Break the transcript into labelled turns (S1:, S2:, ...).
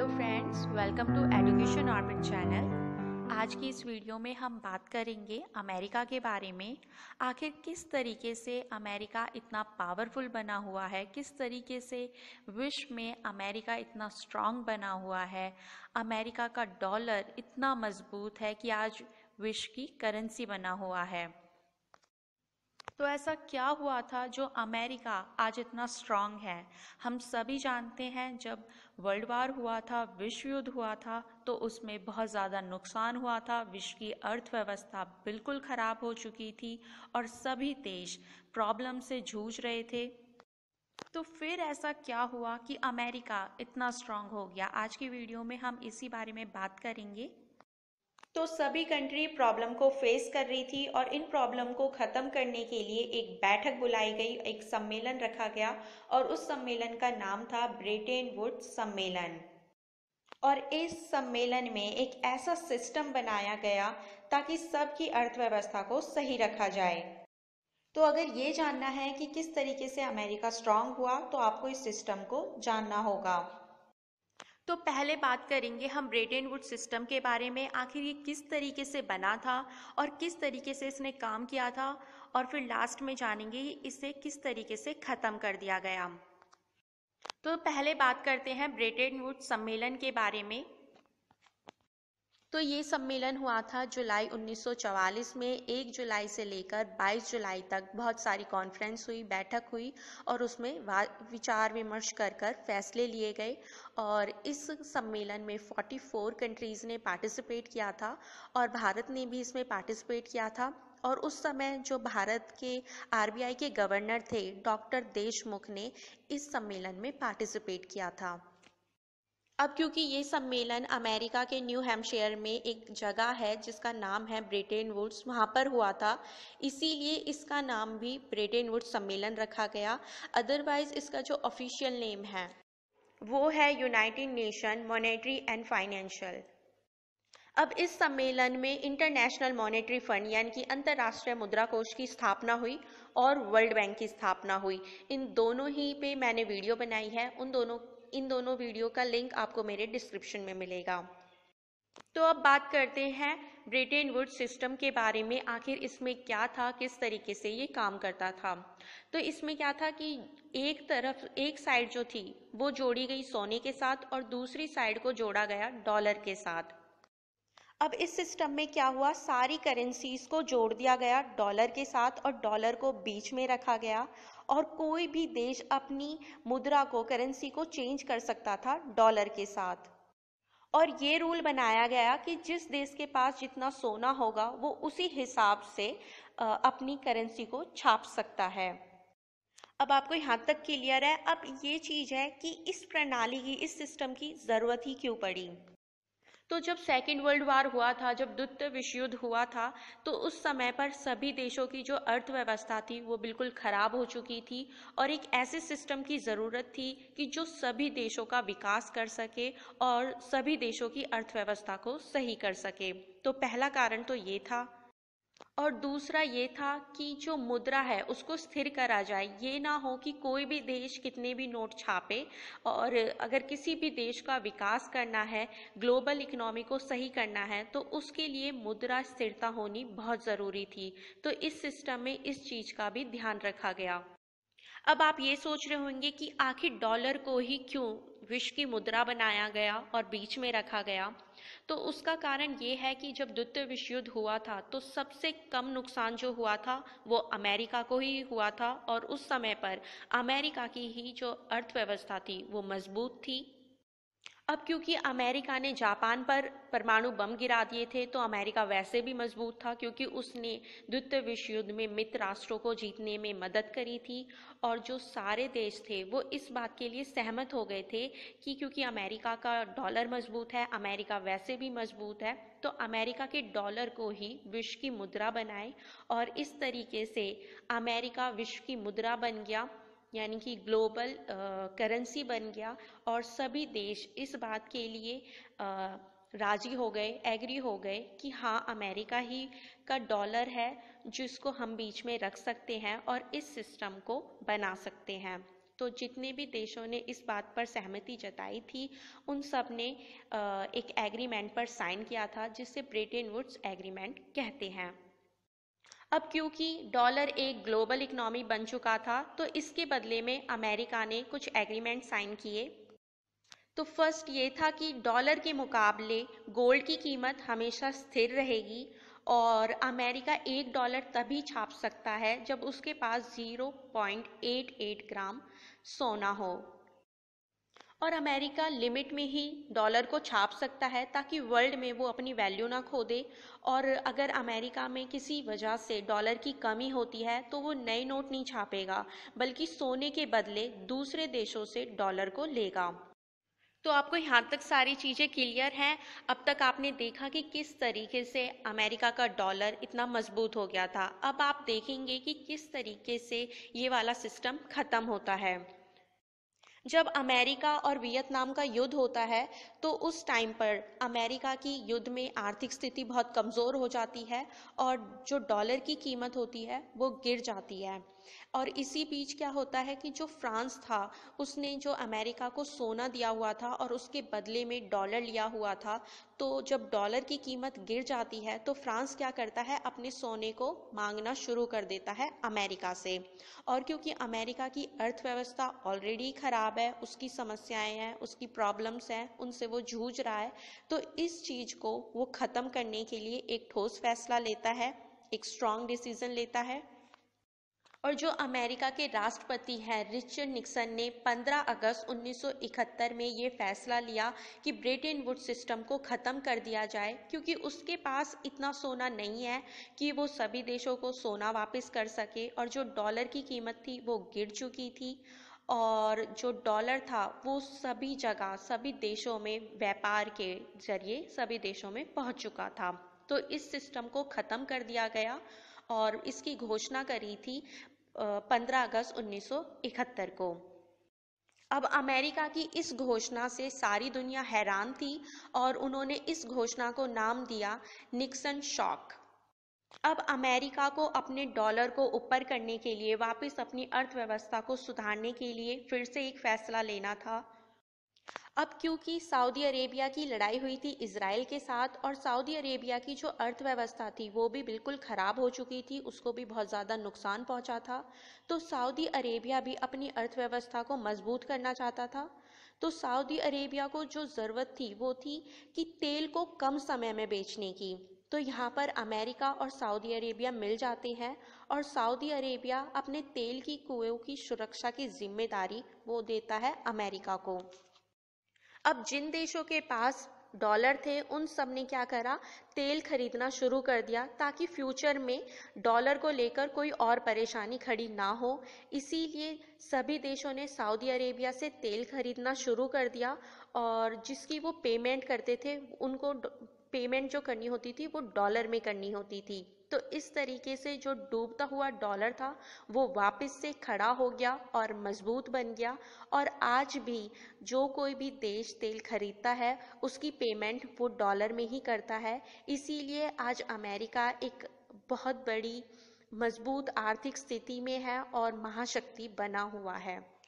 S1: hello friends welcome to education orbit channel आज की इस वीडियो में हम बात करेंगे अमेरिका के बारे में आखिर किस तरीके से अमेरिका इतना पावरफुल बना हुआ है किस तरीके से विश्व में अमेरिका इतना स्ट्रांग बना हुआ है अमेरिका का डॉलर इतना मजबूत है कि आज विश्व की करेंसी बना हुआ है तो ऐसा क्या हुआ था जो अमेरिका आज इतना स्ट्रांग है हम सभी जानते हैं जब वर्ल्ड वार हुआ था विश्व युद्ध हुआ था तो उसमें बहुत ज़्यादा नुकसान हुआ था विश्व की अर्थव्यवस्था बिल्कुल ख़राब हो चुकी थी और सभी देश प्रॉब्लम से जूझ रहे थे तो फिर ऐसा क्या हुआ कि अमेरिका इतना स्ट्रांग हो गया आज की वीडियो में हम इसी बारे में बात करेंगे तो सभी कंट्री प्रॉब्लम को फेस कर रही थी और इन प्रॉब्लम को ख़त्म करने के लिए एक बैठक बुलाई गई एक सम्मेलन रखा गया और उस सम्मेलन का नाम था ब्रिटेन वुड सम्मेलन और इस सम्मेलन में एक ऐसा सिस्टम बनाया गया ताकि सबकी अर्थव्यवस्था को सही रखा जाए तो अगर ये जानना है कि किस तरीके से अमेरिका स्ट्रांग हुआ तो आपको इस सिस्टम को जानना होगा तो पहले बात करेंगे हम ब्रेटेन वुड सिस्टम के बारे में आखिर ये किस तरीके से बना था और किस तरीके से इसने काम किया था और फिर लास्ट में जानेंगे इसे किस तरीके से ख़त्म कर दिया गया तो पहले बात करते हैं ब्रेटेन वुड सम्मेलन के बारे में तो ये सम्मेलन हुआ था जुलाई 1944 में 1 जुलाई से लेकर 22 जुलाई तक बहुत सारी कॉन्फ्रेंस हुई बैठक हुई और उसमें विचार विमर्श कर कर फैसले लिए गए और इस सम्मेलन में 44 कंट्रीज़ ने पार्टिसिपेट किया था और भारत ने भी इसमें पार्टिसिपेट किया था और उस समय जो भारत के आरबीआई के गवर्नर थे डॉक्टर देशमुख ने इस सम्मेलन में पार्टिसिपेट किया था अब क्योंकि ये सम्मेलन अमेरिका के न्यू हैम्पशेयर में एक जगह है जिसका नाम है ब्रिटेन वुड्स वहाँ पर हुआ था इसीलिए इसका नाम भी ब्रिटेन वुड्स सम्मेलन रखा गया अदरवाइज इसका जो ऑफिशियल नेम है वो है United Nation monetary and financial अब इस सम्मेलन में इंटरनेशनल मॉनेटरी फंड यानी कि अंतर्राष्ट्रीय मुद्रा कोष की स्थापना हुई और वर्ल्ड बैंक की स्थापना हुई इन दोनों ही पे मैंने वीडियो बनाई है उन दोनों इन दोनों वीडियो का लिंक आपको मेरे डिस्क्रिप्शन में मिलेगा तो अब बात करते हैं ब्रिटेन वुड सिस्टम के बारे में आखिर इसमें क्या था किस तरीके से ये काम करता था तो इसमें क्या था कि एक तरफ एक साइड जो थी वो जोड़ी गई सोने के साथ और दूसरी साइड को जोड़ा गया डॉलर के साथ अब इस सिस्टम में क्या हुआ सारी करेंसीज को जोड़ दिया गया डॉलर के साथ और डॉलर को बीच में रखा गया और कोई भी देश अपनी मुद्रा को करेंसी को चेंज कर सकता था डॉलर के साथ और ये रूल बनाया गया कि जिस देश के पास जितना सोना होगा वो उसी हिसाब से अपनी करेंसी को छाप सकता है अब आपको यहाँ तक क्लियर है अब ये चीज़ है कि इस प्रणाली की इस सिस्टम की ज़रूरत ही क्यों पड़ी तो जब सेकेंड वर्ल्ड वार हुआ था जब द्वितीय विश्व युद्ध हुआ था तो उस समय पर सभी देशों की जो अर्थव्यवस्था थी वो बिल्कुल ख़राब हो चुकी थी और एक ऐसे सिस्टम की ज़रूरत थी कि जो सभी देशों का विकास कर सके और सभी देशों की अर्थव्यवस्था को सही कर सके तो पहला कारण तो ये था और दूसरा ये था कि जो मुद्रा है उसको स्थिर करा जाए ये ना हो कि कोई भी देश कितने भी नोट छापे और अगर किसी भी देश का विकास करना है ग्लोबल इकोनॉमी को सही करना है तो उसके लिए मुद्रा स्थिरता होनी बहुत ज़रूरी थी तो इस सिस्टम में इस चीज़ का भी ध्यान रखा गया अब आप ये सोच रहे होंगे कि आखिर डॉलर को ही क्यों विष की मुद्रा बनाया गया और बीच में रखा गया तो उसका कारण ये है कि जब द्वितीय विश्व युद्ध हुआ था तो सबसे कम नुकसान जो हुआ था वो अमेरिका को ही हुआ था और उस समय पर अमेरिका की ही जो अर्थव्यवस्था थी वो मजबूत थी अब क्योंकि अमेरिका ने जापान पर परमाणु बम गिरा दिए थे तो अमेरिका वैसे भी मजबूत था क्योंकि उसने द्वितीय विश्व युद्ध में मित्र राष्ट्रों को जीतने में मदद करी थी और जो सारे देश थे वो इस बात के लिए सहमत हो गए थे कि क्योंकि अमेरिका का डॉलर मजबूत है अमेरिका वैसे भी मजबूत है तो अमेरिका के डॉलर को ही विश्व की मुद्रा बनाए और इस तरीके से अमेरिका विश्व की मुद्रा बन गया यानी कि ग्लोबल करेंसी बन गया और सभी देश इस बात के लिए आ, राजी हो गए एग्री हो गए कि हाँ अमेरिका ही का डॉलर है जिसको हम बीच में रख सकते हैं और इस सिस्टम को बना सकते हैं तो जितने भी देशों ने इस बात पर सहमति जताई थी उन सब ने एक एग्रीमेंट पर साइन किया था जिसे ब्रिटेन वुड्स एग्रीमेंट कहते हैं अब क्योंकि डॉलर एक ग्लोबल इकोनॉमी बन चुका था तो इसके बदले में अमेरिका ने कुछ एग्रीमेंट साइन किए तो फर्स्ट ये था कि डॉलर के मुकाबले गोल्ड की कीमत हमेशा स्थिर रहेगी और अमेरिका एक डॉलर तभी छाप सकता है जब उसके पास 0.88 ग्राम सोना हो और अमेरिका लिमिट में ही डॉलर को छाप सकता है ताकि वर्ल्ड में वो अपनी वैल्यू ना खो दे और अगर अमेरिका में किसी वजह से डॉलर की कमी होती है तो वो नए नोट नहीं छापेगा बल्कि सोने के बदले दूसरे देशों से डॉलर को लेगा तो आपको यहाँ तक सारी चीज़ें क्लियर हैं अब तक आपने देखा कि किस तरीके से अमेरिका का डॉलर इतना मजबूत हो गया था अब आप देखेंगे कि किस तरीके से ये वाला सिस्टम ख़त्म होता है जब अमेरिका और वियतनाम का युद्ध होता है तो उस टाइम पर अमेरिका की युद्ध में आर्थिक स्थिति बहुत कमज़ोर हो जाती है और जो डॉलर की कीमत होती है वो गिर जाती है और इसी बीच क्या होता है कि जो फ्रांस था उसने जो अमेरिका को सोना दिया हुआ था और उसके बदले में डॉलर लिया हुआ था तो जब डॉलर की कीमत गिर जाती है तो फ्रांस क्या करता है अपने सोने को मांगना शुरू कर देता है अमेरिका से और क्योंकि अमेरिका की अर्थव्यवस्था ऑलरेडी ख़राब है उसकी समस्याएं हैं उसकी प्रॉब्लम्स हैं उनसे वो जूझ रहा है तो इस चीज़ को वो ख़त्म करने के लिए एक ठोस फैसला लेता है एक स्ट्रांग डिसीजन लेता है और जो अमेरिका के राष्ट्रपति हैं रिचर्ड निक्सन ने 15 अगस्त 1971 में ये फैसला लिया कि ब्रिटेन वुड सिस्टम को ख़त्म कर दिया जाए क्योंकि उसके पास इतना सोना नहीं है कि वो सभी देशों को सोना वापस कर सके और जो डॉलर की कीमत थी वो गिर चुकी थी और जो डॉलर था वो सभी जगह सभी देशों में व्यापार के जरिए सभी देशों में पहुंच चुका था तो इस सिस्टम को ख़त्म कर दिया गया और इसकी घोषणा करी थी 15 अगस्त 1971 को अब अमेरिका की इस घोषणा से सारी दुनिया हैरान थी और उन्होंने इस घोषणा को नाम दिया निक्सन शॉक अब अमेरिका को अपने डॉलर को ऊपर करने के लिए वापस अपनी अर्थव्यवस्था को सुधारने के लिए फिर से एक फैसला लेना था अब क्योंकि सऊदी अरेबिया की लड़ाई हुई थी इसराइल के साथ और सऊदी अरेबिया की जो अर्थव्यवस्था थी वो भी बिल्कुल ख़राब हो चुकी थी उसको भी बहुत ज़्यादा नुकसान पहुंचा था तो सऊदी अरेबिया भी अपनी अर्थव्यवस्था को मजबूत करना चाहता था तो सऊदी अरेबिया को जो ज़रूरत थी वो थी कि तेल को कम समय में बेचने की तो यहाँ पर अमेरिका और सऊदी अरेबिया मिल जाते हैं और सऊदी अरेबिया अपने तेल की कुएं की सुरक्षा की जिम्मेदारी वो देता है अमेरिका को अब जिन देशों के पास डॉलर थे उन सब ने क्या करा तेल खरीदना शुरू कर दिया ताकि फ्यूचर में डॉलर को लेकर कोई और परेशानी खड़ी ना हो इसीलिए सभी देशों ने सऊदी अरेबिया से तेल खरीदना शुरू कर दिया और जिसकी वो पेमेंट करते थे उनको पेमेंट जो करनी होती थी वो डॉलर में करनी होती थी तो इस तरीके से जो डूबता हुआ डॉलर था वो वापस से खड़ा हो गया और मजबूत बन गया और आज भी जो कोई भी देश तेल खरीदता है उसकी पेमेंट वो डॉलर में ही करता है इसीलिए आज अमेरिका एक बहुत बड़ी मजबूत आर्थिक स्थिति में है और महाशक्ति बना हुआ है